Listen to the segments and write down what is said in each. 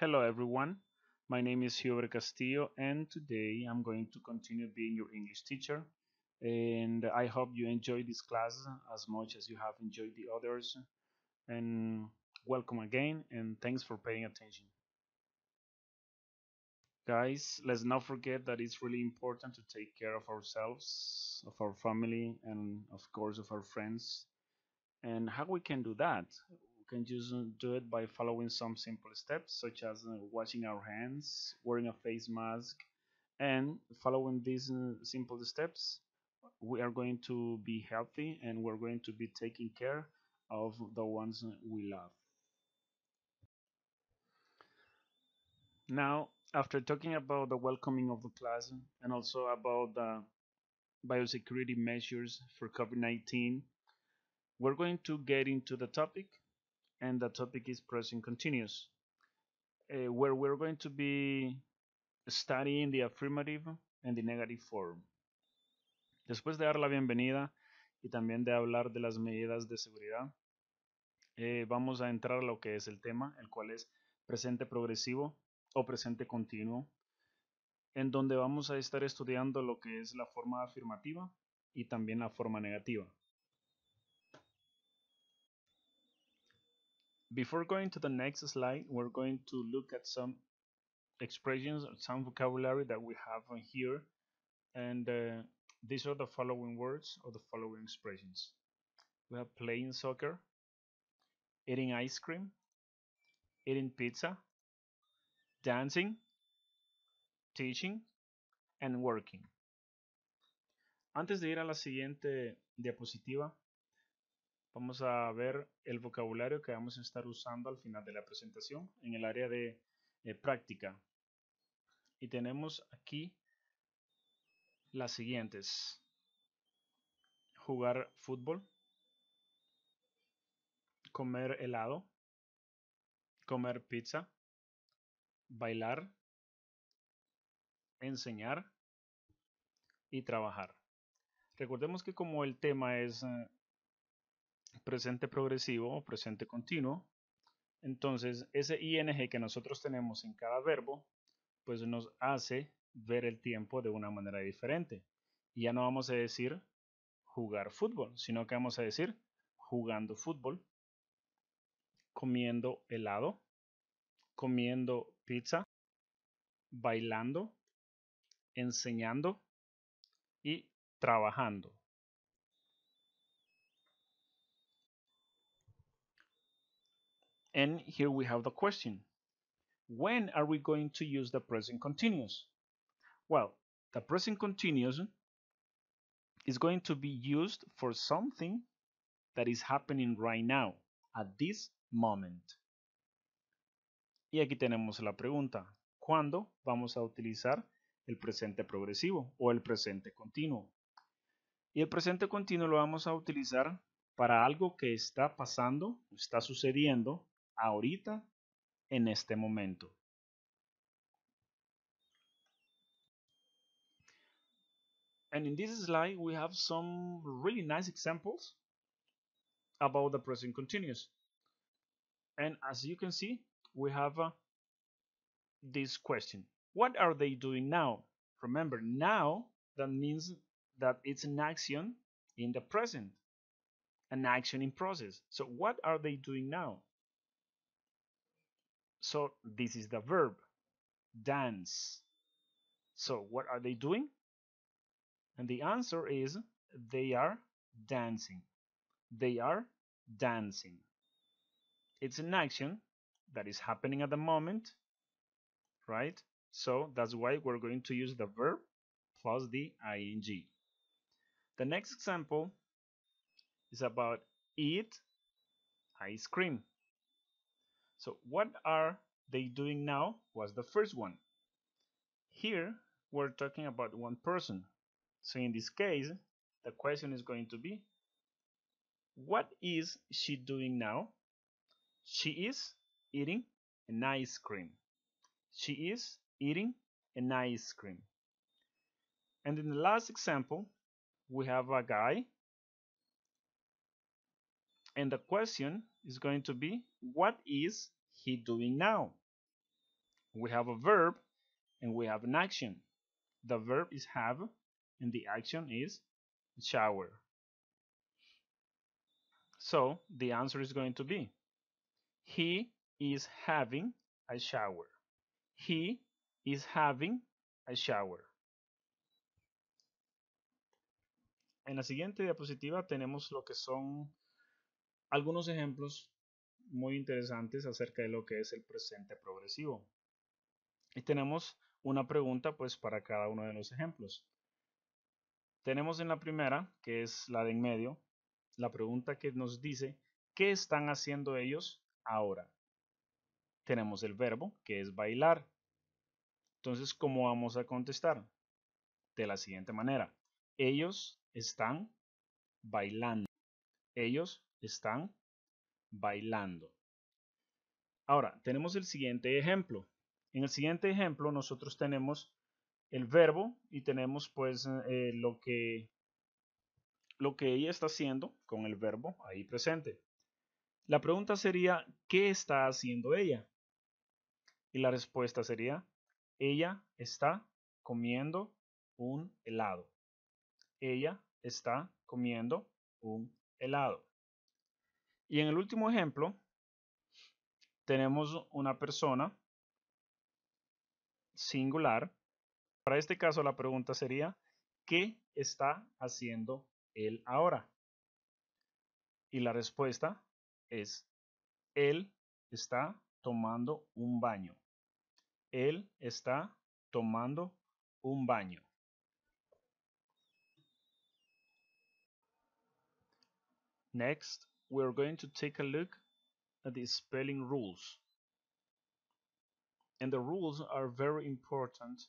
Hello everyone, my name is Huber Castillo and today I'm going to continue being your English teacher and I hope you enjoy this class as much as you have enjoyed the others and welcome again and thanks for paying attention. Guys, let's not forget that it's really important to take care of ourselves, of our family and of course of our friends and how we can do that can just uh, do it by following some simple steps, such as uh, washing our hands, wearing a face mask, and following these uh, simple steps, we are going to be healthy and we're going to be taking care of the ones we love. Now, after talking about the welcoming of the class and also about the biosecurity measures for COVID 19, we're going to get into the topic and the topic is present continuous, uh, where we're going to be studying the affirmative and the negative form. Después de dar la bienvenida y también de hablar de las medidas de seguridad, eh, vamos a entrar a lo que es el tema, el cual es presente progresivo o presente continuo, en donde vamos a estar estudiando lo que es la forma afirmativa y también la forma negativa. before going to the next slide, we're going to look at some expressions, some vocabulary that we have on here. And uh, these are the following words or the following expressions. We have playing soccer, eating ice cream, eating pizza, dancing, teaching, and working. Antes de ir a la siguiente diapositiva, Vamos a ver el vocabulario que vamos a estar usando al final de la presentación en el área de eh, práctica. Y tenemos aquí las siguientes. Jugar fútbol. Comer helado. Comer pizza. Bailar. Enseñar. Y trabajar. Recordemos que como el tema es eh, presente progresivo o presente continuo. Entonces, ese ing que nosotros tenemos en cada verbo, pues nos hace ver el tiempo de una manera diferente. ya no vamos a decir jugar fútbol, sino que vamos a decir jugando fútbol, comiendo helado, comiendo pizza, bailando, enseñando y trabajando. And here we have the question. When are we going to use the present continuous? Well, the present continuous is going to be used for something that is happening right now, at this moment. Y aquí tenemos la pregunta, ¿cuándo vamos a utilizar el presente progresivo o el presente continuo? Y el presente continuo lo vamos a utilizar para algo que está pasando, está sucediendo ahorita, en este momento. And in this slide, we have some really nice examples about the present continuous. And as you can see, we have uh, this question. What are they doing now? Remember, now, that means that it's an action in the present, an action in process. So what are they doing now? So this is the verb, dance. So what are they doing? And the answer is they are dancing. They are dancing. It's an action that is happening at the moment, right? So that's why we're going to use the verb plus the ing. The next example is about eat ice cream. So what are they doing now was the first one. Here we're talking about one person. So in this case, the question is going to be, what is she doing now? She is eating an ice cream. She is eating an ice cream. And in the last example, we have a guy and the question is going to be, what is he doing now? We have a verb and we have an action. The verb is have and the action is shower. So the answer is going to be, he is having a shower. He is having a shower. En la siguiente diapositiva tenemos lo que son algunos ejemplos muy interesantes acerca de lo que es el presente progresivo. Y tenemos una pregunta pues para cada uno de los ejemplos. Tenemos en la primera, que es la de en medio, la pregunta que nos dice, ¿qué están haciendo ellos ahora? Tenemos el verbo, que es bailar. Entonces, ¿cómo vamos a contestar? De la siguiente manera. Ellos están bailando. Ellos están bailando. Ahora, tenemos el siguiente ejemplo. En el siguiente ejemplo nosotros tenemos el verbo y tenemos pues eh, lo, que, lo que ella está haciendo con el verbo ahí presente. La pregunta sería, ¿qué está haciendo ella? Y la respuesta sería, ella está comiendo un helado. Ella está comiendo un helado. Y en el último ejemplo, tenemos una persona singular. Para este caso la pregunta sería, ¿qué está haciendo él ahora? Y la respuesta es, él está tomando un baño. Él está tomando un baño. Next, we're going to take a look at the spelling rules. And the rules are very important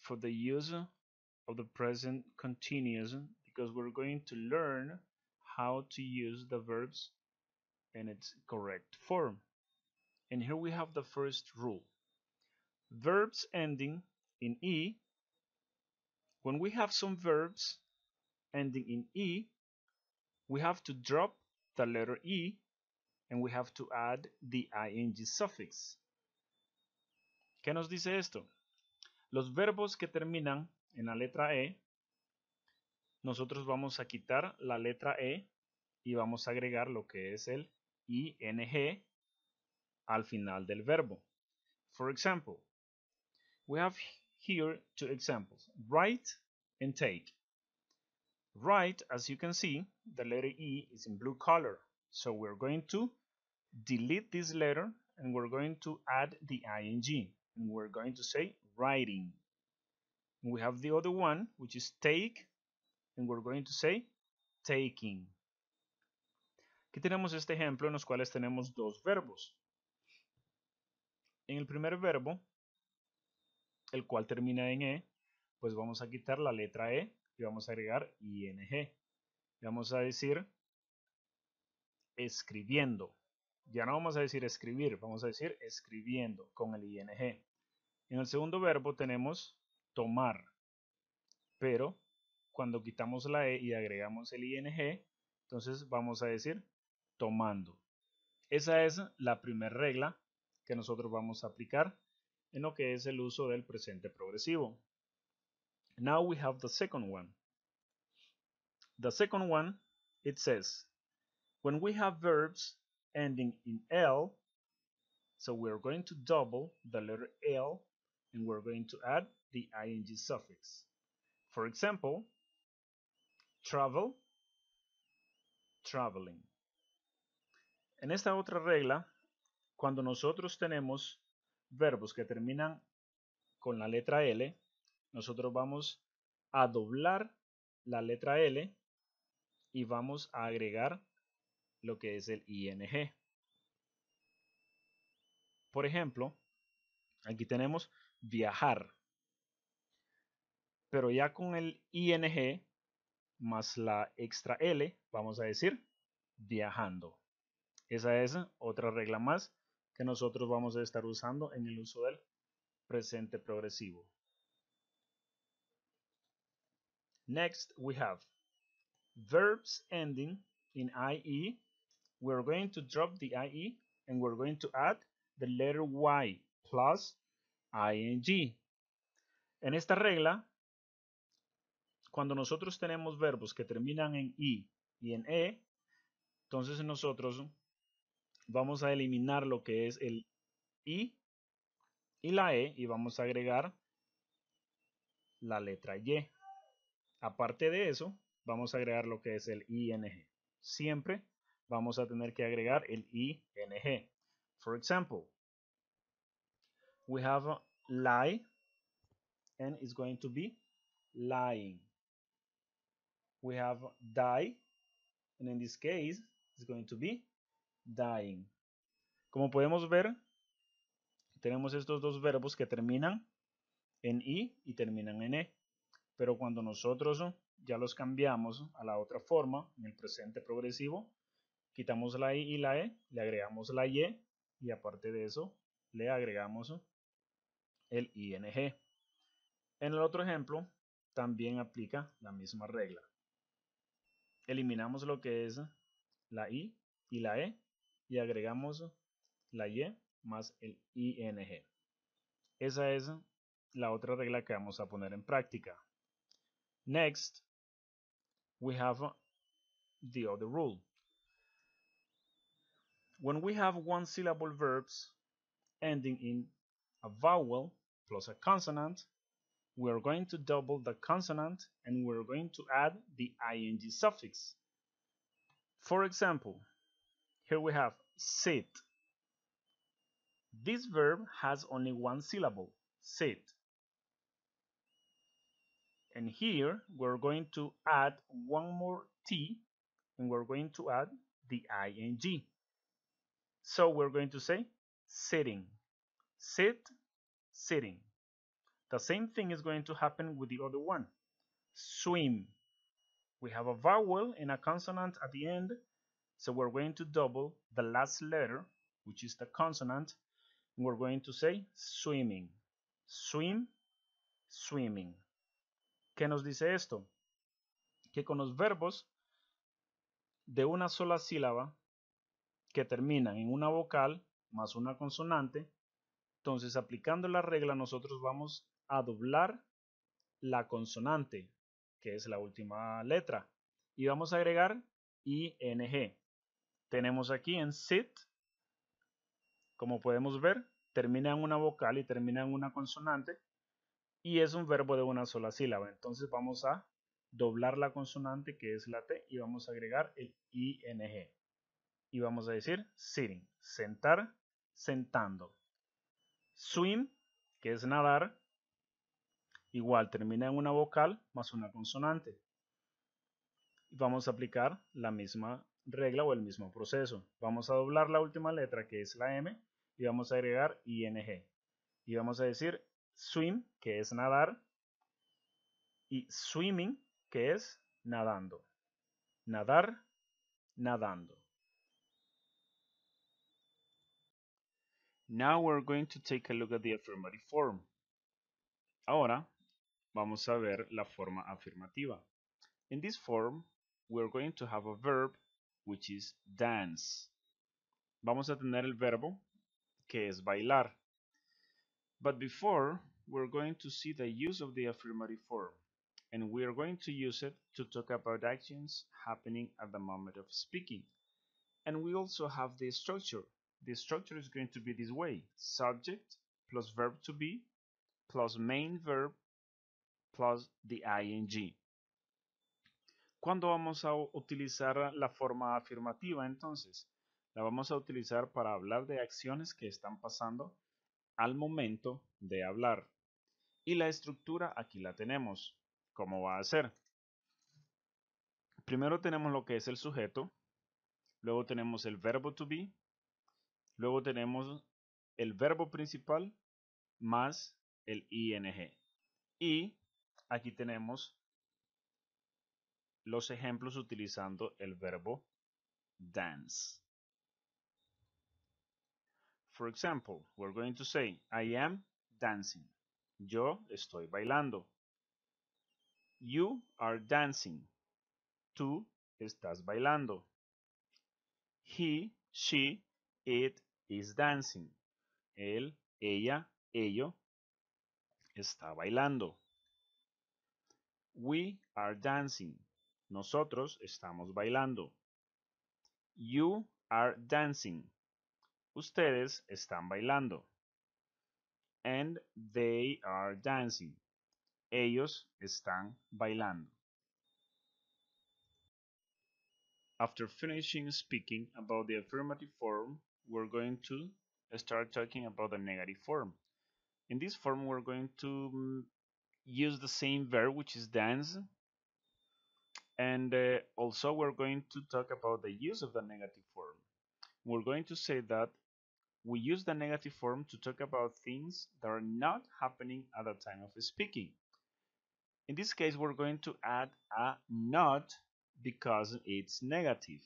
for the user of the present continuous because we're going to learn how to use the verbs in its correct form. And here we have the first rule. Verbs ending in E, when we have some verbs ending in E, we have to drop the letter E and we have to add the ing suffix. ¿Qué nos dice esto? Los verbos que terminan en la letra E, nosotros vamos a quitar la letra E y vamos a agregar lo que es el ing al final del verbo. For example, we have here two examples, write and take. Right, as you can see, the letter E is in blue color. So we're going to delete this letter and we're going to add the ing. And we're going to say writing. we have the other one, which is take, and we're going to say taking. Aquí tenemos este ejemplo en los cuales tenemos dos verbos. En el primer verbo, el cual termina en E, pues vamos a quitar la letra E y vamos a agregar ing. vamos a decir escribiendo. Ya no vamos a decir escribir, vamos a decir escribiendo con el ing. En el segundo verbo tenemos tomar, pero cuando quitamos la e y agregamos el ing, entonces vamos a decir tomando. Esa es la primera regla que nosotros vamos a aplicar en lo que es el uso del presente progresivo. Now we have the second one. The second one, it says, when we have verbs ending in L, so we're going to double the letter L and we're going to add the ing suffix. For example, travel, traveling. En esta otra regla, cuando nosotros tenemos verbos que terminan con la letra L, nosotros vamos a doblar la letra L y vamos a agregar lo que es el ING. Por ejemplo, aquí tenemos viajar. Pero ya con el ING más la extra L, vamos a decir viajando. Esa es otra regla más que nosotros vamos a estar usando en el uso del presente progresivo. Next, we have verbs ending in IE. We're going to drop the IE and we're going to add the letter Y plus ING. En esta regla, cuando nosotros tenemos verbos que terminan en I y en E, entonces nosotros vamos a eliminar lo que es el I y la E y vamos a agregar la letra Y. Aparte de eso, vamos a agregar lo que es el ing. Siempre vamos a tener que agregar el ing. For example, we have lie and it's going to be lying. We have die and in this case it's going to be dying. Como podemos ver, tenemos estos dos verbos que terminan en i y terminan en e. Pero cuando nosotros ya los cambiamos a la otra forma, en el presente progresivo, quitamos la I y la E, le agregamos la Y y aparte de eso le agregamos el ING. En el otro ejemplo también aplica la misma regla. Eliminamos lo que es la I y la E y agregamos la Y más el ING. Esa es la otra regla que vamos a poner en práctica. Next, we have the other rule. When we have one syllable verbs ending in a vowel plus a consonant, we are going to double the consonant and we're going to add the ing suffix. For example, here we have sit. This verb has only one syllable, sit and here we're going to add one more T and we're going to add the ing. So we're going to say sitting, sit, sitting. The same thing is going to happen with the other one, swim. We have a vowel and a consonant at the end, so we're going to double the last letter, which is the consonant, and we're going to say swimming, swim, swimming. ¿Qué nos dice esto? Que con los verbos de una sola sílaba que terminan en una vocal más una consonante, entonces aplicando la regla nosotros vamos a doblar la consonante, que es la última letra, y vamos a agregar ing. Tenemos aquí en sit, como podemos ver, termina en una vocal y termina en una consonante, y es un verbo de una sola sílaba. Entonces vamos a doblar la consonante que es la T y vamos a agregar el ING. Y vamos a decir sitting, sentar, sentando. Swim, que es nadar, igual termina en una vocal más una consonante. Vamos a aplicar la misma regla o el mismo proceso. Vamos a doblar la última letra que es la M y vamos a agregar ING. Y vamos a decir swim, que es nadar, y swimming, que es nadando. Nadar, nadando. Now we're going to take a look at the affirmative form. Ahora vamos a ver la forma afirmativa. In this form, we're going to have a verb which is dance. Vamos a tener el verbo que es bailar. But before, we're going to see the use of the affirmative form, and we are going to use it to talk about actions happening at the moment of speaking. And we also have the structure. The structure is going to be this way, subject plus verb to be plus main verb plus the ing. ¿Cuándo vamos a utilizar la forma afirmativa entonces? La vamos a utilizar para hablar de acciones que están pasando al momento de hablar. Y la estructura aquí la tenemos. ¿Cómo va a ser? Primero tenemos lo que es el sujeto, luego tenemos el verbo to be, luego tenemos el verbo principal más el ing. Y aquí tenemos los ejemplos utilizando el verbo dance. For example, we're going to say, I am dancing. Yo estoy bailando. You are dancing. Tú estás bailando. He, she, it is dancing. Él, ella, ello está bailando. We are dancing. Nosotros estamos bailando. You are dancing. Ustedes están bailando. And they are dancing. Ellos están bailando. After finishing speaking about the affirmative form, we're going to start talking about the negative form. In this form, we're going to mm, use the same verb, which is dance. And uh, also, we're going to talk about the use of the negative form. We're going to say that We use the negative form to talk about things that are not happening at the time of speaking. In this case, we're going to add a not because it's negative.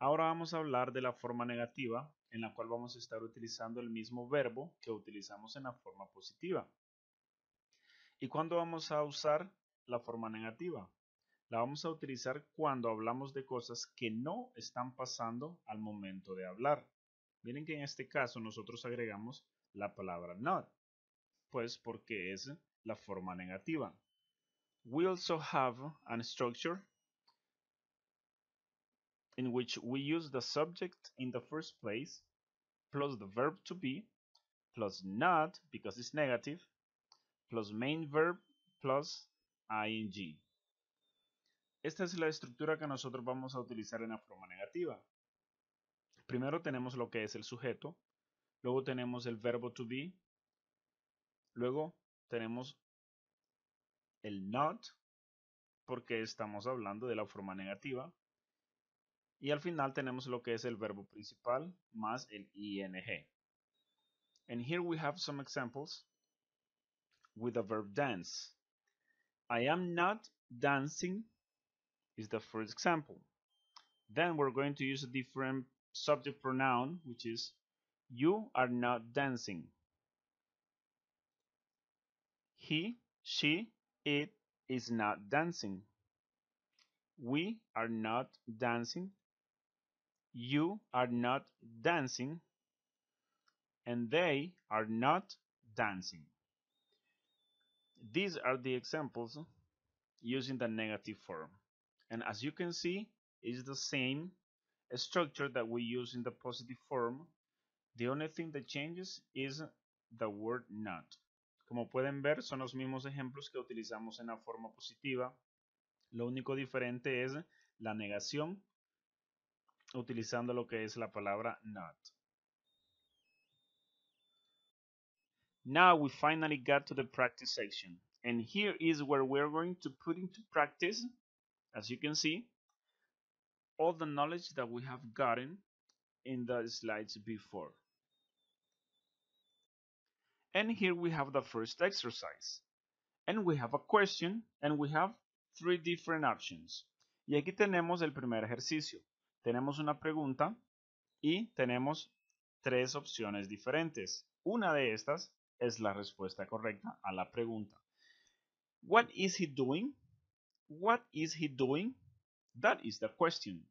Ahora vamos a hablar de la forma negativa, en la cual vamos a estar utilizando el mismo verbo que utilizamos en la forma positiva. ¿Y cuándo vamos a usar la forma negativa? La vamos a utilizar cuando hablamos de cosas que no están pasando al momento de hablar. Miren que en este caso nosotros agregamos la palabra not, pues porque es la forma negativa. We also have an structure in which we use the subject in the first place, plus the verb to be, plus not, because it's negative, plus main verb, plus ing. Esta es la estructura que nosotros vamos a utilizar en la forma negativa. Primero tenemos lo que es el sujeto, luego tenemos el verbo to be, luego tenemos el not, porque estamos hablando de la forma negativa, y al final tenemos lo que es el verbo principal más el ing. And here we have some examples with the verb dance. I am not dancing is the first example. Then we're going to use a different subject pronoun, which is you are not dancing. He, she, it is not dancing. We are not dancing. You are not dancing. And they are not dancing. These are the examples using the negative form. And as you can see, it's the same structure that we use in the positive form, the only thing that changes is the word not. Como pueden ver, son los mismos ejemplos que utilizamos en la forma positiva. Lo único diferente es la negación utilizando lo que es la palabra not. Now we finally got to the practice section. And here is where we're going to put into practice, as you can see, all the knowledge that we have gotten in the slides before. And here we have the first exercise. And we have a question and we have three different options. Y aquí tenemos el primer ejercicio. Tenemos una pregunta y tenemos tres opciones diferentes. Una de estas es la respuesta correcta a la pregunta. What is he doing? What is he doing? That is the question.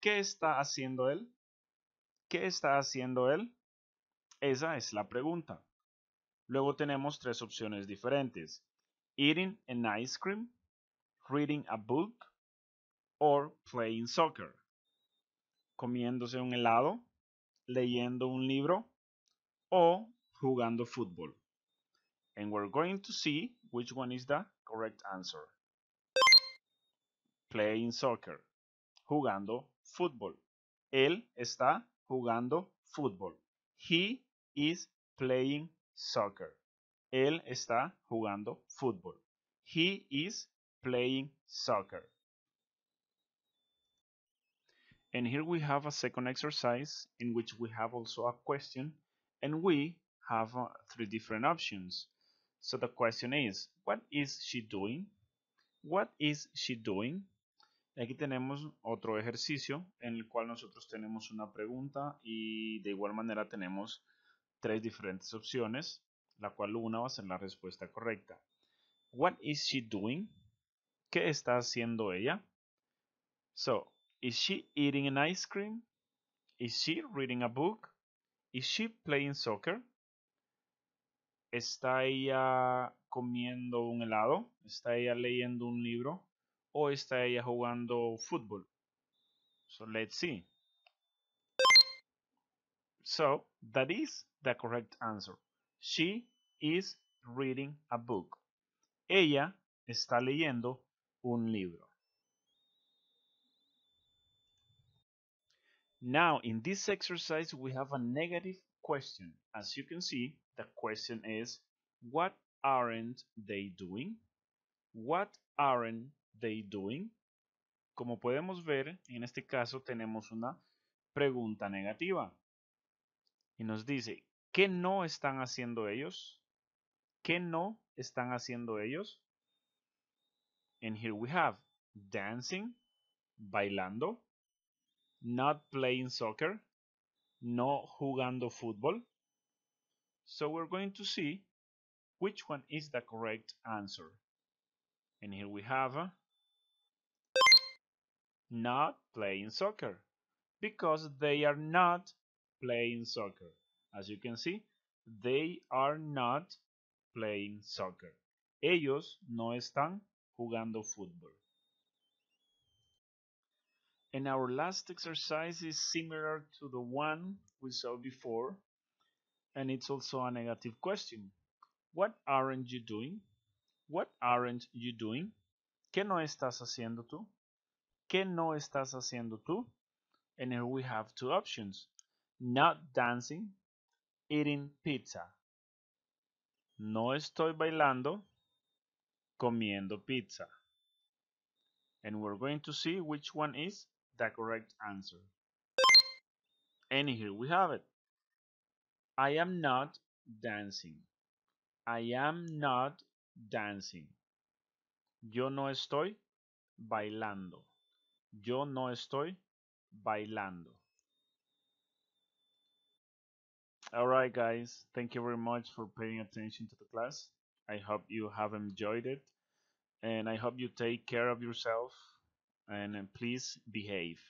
¿Qué está haciendo él? ¿Qué está haciendo él? Esa es la pregunta. Luego tenemos tres opciones diferentes. Eating an ice cream, reading a book, or playing soccer. Comiéndose un helado, leyendo un libro o jugando fútbol. And we're going to see which one is the correct answer. playing soccer, jugando fútbol. Él está jugando fútbol. He is playing soccer. Él está jugando fútbol. He is playing soccer. And here we have a second exercise in which we have also a question and we have uh, three different options. So the question is, what is she doing? What is she doing? Aquí tenemos otro ejercicio en el cual nosotros tenemos una pregunta y de igual manera tenemos tres diferentes opciones, la cual una va a ser la respuesta correcta. What is she doing? ¿Qué está haciendo ella? So, is she eating an ice cream? Is she reading a book? Is she playing soccer? ¿Está ella comiendo un helado? ¿Está ella leyendo un libro? o está ella jugando fútbol. So let's see. So that is the correct answer. She is reading a book. Ella está leyendo un libro. Now, in this exercise, we have a negative question. As you can see, the question is, what aren't they doing? What aren't they doing? Como podemos ver, en este caso tenemos una pregunta negativa. Y nos dice, ¿qué no están haciendo ellos? ¿Qué no están haciendo ellos? And here we have dancing, bailando, not playing soccer, no jugando fútbol. So we're going to see which one is the correct answer. And here we have not playing soccer because they are not playing soccer. As you can see, they are not playing soccer. Ellos no están jugando fútbol. And our last exercise is similar to the one we saw before, and it's also a negative question. What aren't you doing? What aren't you doing? ¿Qué no estás haciendo tú? ¿Qué no estás haciendo tú? And here we have two options. Not dancing, eating pizza. No estoy bailando, comiendo pizza. And we're going to see which one is the correct answer. And here we have it. I am not dancing. I am not dancing. Yo no estoy bailando. Yo no estoy bailando. All right, guys. Thank you very much for paying attention to the class. I hope you have enjoyed it. And I hope you take care of yourself. And uh, please behave.